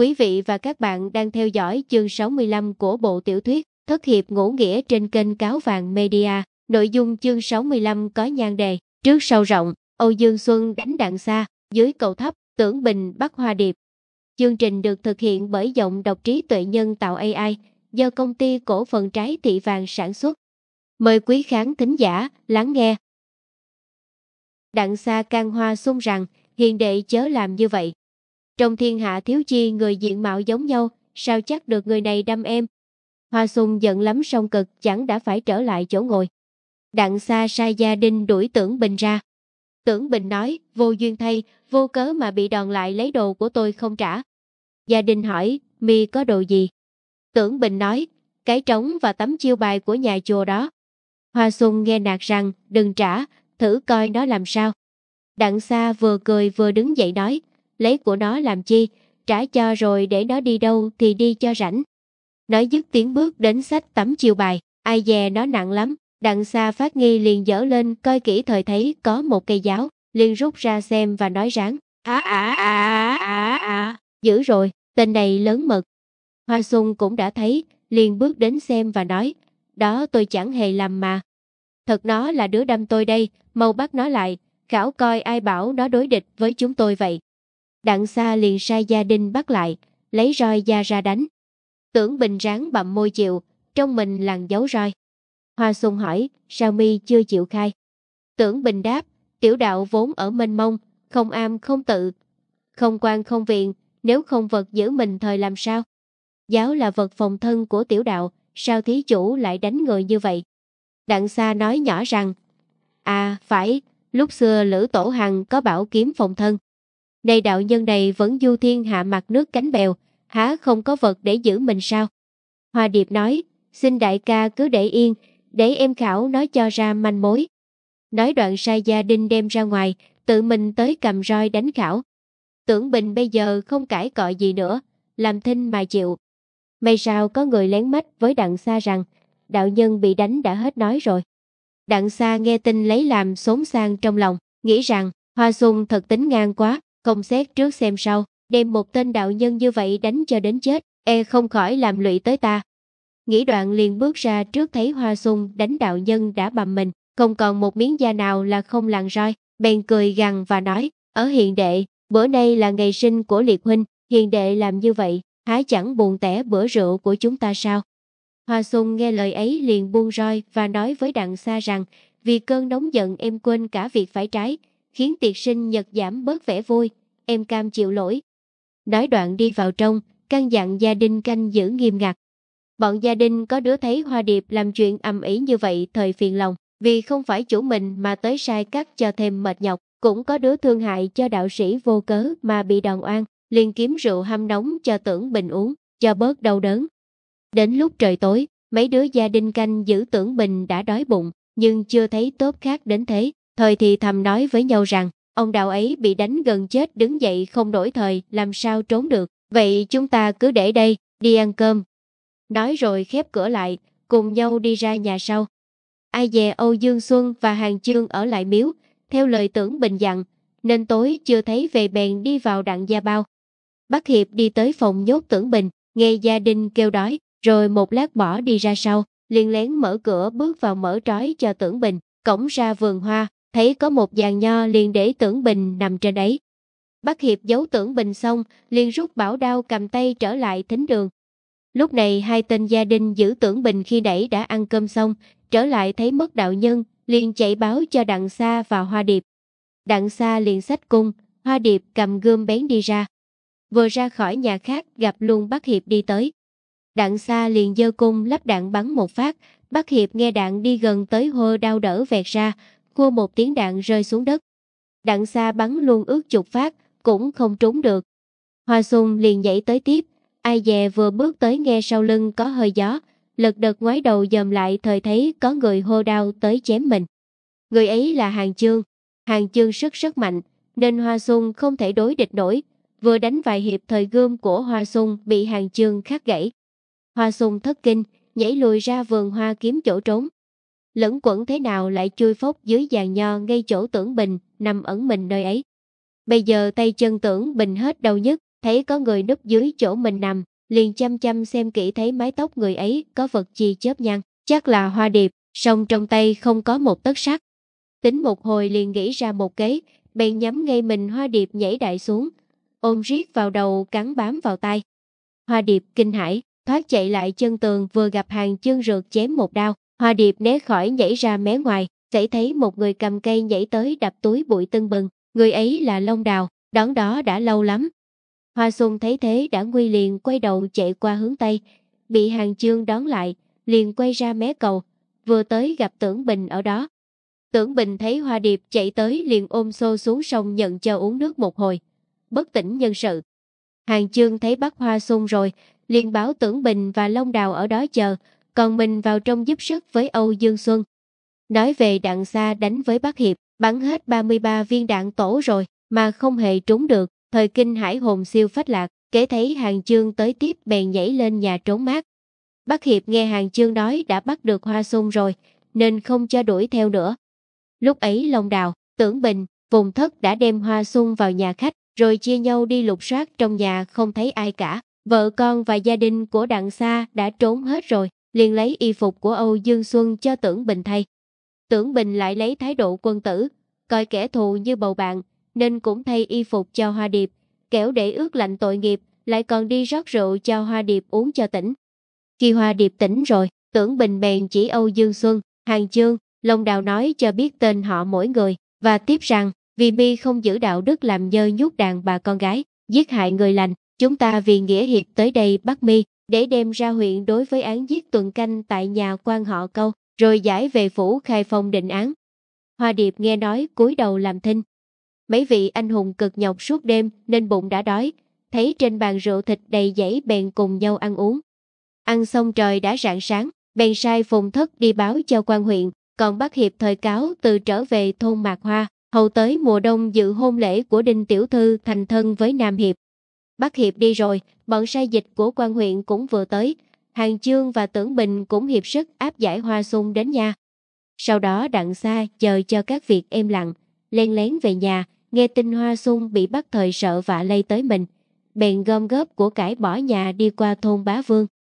Quý vị và các bạn đang theo dõi chương 65 của bộ tiểu thuyết Thất hiệp ngũ nghĩa trên kênh Cáo Vàng Media. Nội dung chương 65 có nhan đề Trước sau rộng, Âu Dương Xuân đánh đạn xa, dưới cầu thấp, tưởng bình bắt hoa điệp. Chương trình được thực hiện bởi giọng đọc trí tuệ nhân tạo AI do công ty cổ phần trái thị vàng sản xuất. Mời quý khán thính giả lắng nghe. Đặng xa can hoa sung rằng, hiền đệ chớ làm như vậy, trong thiên hạ thiếu chi người diện mạo giống nhau, sao chắc được người này đâm em. Hoa sùng giận lắm song cực chẳng đã phải trở lại chỗ ngồi. Đặng xa sai gia đình đuổi tưởng bình ra. Tưởng bình nói, vô duyên thay, vô cớ mà bị đòn lại lấy đồ của tôi không trả. Gia đình hỏi, mi có đồ gì? Tưởng bình nói, cái trống và tấm chiêu bài của nhà chùa đó. Hoa sùng nghe nạt rằng, đừng trả, thử coi nó làm sao. Đặng xa vừa cười vừa đứng dậy nói, lấy của nó làm chi, trả cho rồi để nó đi đâu thì đi cho rảnh. Nói dứt tiếng bước đến sách tắm chiều bài, ai dè nó nặng lắm, đằng xa phát nghi liền dở lên coi kỹ thời thấy có một cây giáo, liền rút ra xem và nói ráng. À, à, à, à, à. Dữ rồi, tên này lớn mật. Hoa Xuân cũng đã thấy, liền bước đến xem và nói, đó tôi chẳng hề làm mà. Thật nó là đứa đâm tôi đây, mau bắt nó lại, khảo coi ai bảo nó đối địch với chúng tôi vậy. Đặng xa liền sai gia đình bắt lại, lấy roi da ra đánh. Tưởng Bình ráng bậm môi chịu, trong mình làng giấu roi. Hoa Xuân hỏi, sao mi chưa chịu khai? Tưởng Bình đáp, tiểu đạo vốn ở mênh mông, không am không tự, không quan không viện, nếu không vật giữ mình thời làm sao? Giáo là vật phòng thân của tiểu đạo, sao thí chủ lại đánh người như vậy? Đặng xa nói nhỏ rằng, à phải, lúc xưa Lữ Tổ Hằng có bảo kiếm phòng thân. Này đạo nhân này vẫn du thiên hạ mặt nước cánh bèo, há không có vật để giữ mình sao? Hoa Điệp nói, xin đại ca cứ để yên, để em khảo nói cho ra manh mối. Nói đoạn sai gia đình đem ra ngoài, tự mình tới cầm roi đánh khảo. Tưởng Bình bây giờ không cãi cọ gì nữa, làm thinh mà chịu. May sao có người lén mách với đặng xa rằng, đạo nhân bị đánh đã hết nói rồi. Đặng xa nghe tin lấy làm xốn sang trong lòng, nghĩ rằng, Hoa Xuân thật tính ngang quá, không xét trước xem sau, đem một tên đạo nhân như vậy đánh cho đến chết, e không khỏi làm lụy tới ta. Nghĩ đoạn liền bước ra trước thấy hoa sung đánh đạo nhân đã bầm mình, không còn một miếng da nào là không làng roi, bèn cười gằn và nói, ở hiền đệ, bữa nay là ngày sinh của liệt huynh, hiền đệ làm như vậy, há chẳng buồn tẻ bữa rượu của chúng ta sao? Hoa Xuân nghe lời ấy liền buông roi và nói với đặng xa rằng, vì cơn nóng giận em quên cả việc phải trái, khiến tiệc sinh nhật giảm bớt vẻ vui, em cam chịu lỗi. Nói đoạn đi vào trong, căn dặn gia đình canh giữ nghiêm ngặt. Bọn gia đình có đứa thấy Hoa Điệp làm chuyện âm ý như vậy thời phiền lòng, vì không phải chủ mình mà tới sai cắt cho thêm mệt nhọc, cũng có đứa thương hại cho đạo sĩ vô cớ mà bị đòn oan, liền kiếm rượu hâm nóng cho tưởng bình uống, cho bớt đau đớn. Đến lúc trời tối, mấy đứa gia đình canh giữ tưởng bình đã đói bụng, nhưng chưa thấy tốt khác đến thế, Thời thì thầm nói với nhau rằng, ông đào ấy bị đánh gần chết đứng dậy không đổi thời, làm sao trốn được. Vậy chúng ta cứ để đây, đi ăn cơm. Nói rồi khép cửa lại, cùng nhau đi ra nhà sau. Ai dè Âu Dương Xuân và Hàng Chương ở lại miếu, theo lời tưởng bình dặn, nên tối chưa thấy về bèn đi vào đặng gia bao. Bác Hiệp đi tới phòng nhốt tưởng bình, nghe gia đình kêu đói, rồi một lát bỏ đi ra sau, liền lén mở cửa bước vào mở trói cho tưởng bình, cổng ra vườn hoa, thấy có một dàn nho liền để tưởng bình nằm trên đấy. Bác Hiệp giấu tưởng bình xong, liền rút bảo đao cầm tay trở lại thính đường. Lúc này hai tên gia đình giữ tưởng bình khi nãy đã ăn cơm xong, trở lại thấy mất đạo nhân, liền chạy báo cho Đặng Sa và Hoa Điệp. Đặng Sa liền sách cung, Hoa Điệp cầm gươm bén đi ra. Vừa ra khỏi nhà khác gặp luôn bác Hiệp đi tới. Đặng Sa liền dơ cung lắp đạn bắn một phát, bác Hiệp nghe đạn đi gần tới hô đau đỡ vẹt ra, Cua một tiếng đạn rơi xuống đất. Đạn xa bắn luôn ước chục phát, cũng không trúng được. Hoa Xuân liền nhảy tới tiếp, ai dè vừa bước tới nghe sau lưng có hơi gió, lật đật ngoái đầu dòm lại thời thấy có người hô đao tới chém mình. Người ấy là Hàng Chương. Hàng Chương sức rất mạnh, nên Hoa Xuân không thể đối địch nổi. Vừa đánh vài hiệp thời gươm của Hoa Xuân bị Hàng Chương khắc gãy. Hoa Xuân thất kinh, nhảy lùi ra vườn hoa kiếm chỗ trốn lẫn quẩn thế nào lại chui phốc dưới giàn nho ngay chỗ tưởng bình, nằm ẩn mình nơi ấy. Bây giờ tay chân tưởng bình hết đau nhất, thấy có người núp dưới chỗ mình nằm, liền chăm chăm xem kỹ thấy mái tóc người ấy có vật gì chớp nhăn, chắc là hoa điệp, song trong tay không có một tấc sắt. Tính một hồi liền nghĩ ra một kế, bèn nhắm ngay mình hoa điệp nhảy đại xuống, ôm riết vào đầu cắn bám vào tay. Hoa điệp kinh hãi, thoát chạy lại chân tường vừa gặp hàng chân rượt chém một đao, Hoa điệp né khỏi nhảy ra mé ngoài, sẽ thấy một người cầm cây nhảy tới đập túi bụi tưng bừng, người ấy là Long Đào, đón đó đã lâu lắm. Hoa Xuân thấy thế đã nguy liền quay đầu chạy qua hướng Tây, bị hàng chương đón lại, liền quay ra mé cầu, vừa tới gặp Tưởng Bình ở đó. Tưởng Bình thấy Hoa Điệp chạy tới liền ôm xô xuống sông nhận cho uống nước một hồi, bất tỉnh nhân sự. Hàng chương thấy bắt Hoa Xuân rồi, liền bảo Tưởng Bình và Long Đào ở đó chờ, còn mình vào trong giúp sức với Âu Dương Xuân. Nói về đạn xa đánh với bác Hiệp, bắn hết 33 viên đạn tổ rồi mà không hề trúng được, thời kinh hải hồn siêu phách lạc, kể thấy hàng chương tới tiếp bèn nhảy lên nhà trốn mát. Bác Hiệp nghe hàng chương nói đã bắt được hoa Xuân rồi, nên không cho đuổi theo nữa. Lúc ấy Long Đào, Tưởng Bình, Vùng Thất đã đem hoa Xuân vào nhà khách, rồi chia nhau đi lục soát trong nhà không thấy ai cả. Vợ con và gia đình của đặng xa đã trốn hết rồi, liền lấy y phục của Âu Dương Xuân cho Tưởng Bình thay. Tưởng Bình lại lấy thái độ quân tử, coi kẻ thù như bầu bạn, nên cũng thay y phục cho Hoa Điệp, kẻo để ướt lạnh tội nghiệp, lại còn đi rót rượu cho Hoa Điệp uống cho tỉnh. Khi Hoa Điệp tỉnh rồi, Tưởng Bình bèn chỉ Âu Dương Xuân, Hàng Chương, Long Đào nói cho biết tên họ mỗi người, và tiếp rằng, vì mi không giữ đạo đức làm nhơ nhút đàn bà con gái, giết hại người lành, chúng ta vì nghĩa hiệp tới đây bắt mi, để đem ra huyện đối với án giết tuần canh tại nhà quan họ câu, rồi giải về phủ khai phong định án. Hoa Điệp nghe nói cúi đầu làm thinh. Mấy vị anh hùng cực nhọc suốt đêm nên bụng đã đói, thấy trên bàn rượu thịt đầy dãy bèn cùng nhau ăn uống. Ăn xong trời đã rạng sáng, bèn sai phùng thất đi báo cho quan huyện, còn bác hiệp thời cáo từ trở về thôn Mạc Hoa, hầu tới mùa đông dự hôn lễ của Đinh Tiểu Thư thành thân với Nam Hiệp. Bác Hiệp đi rồi, bọn sai dịch của quan huyện cũng vừa tới. Hàng Chương và Tưởng Bình cũng hiệp sức áp giải Hoa Xuân đến nhà. Sau đó đặng xa chờ cho các việc êm lặng, len lén về nhà, nghe tin Hoa Xuân bị bắt thời sợ vạ lây tới mình. Bèn gom góp của cải bỏ nhà đi qua thôn Bá Vương.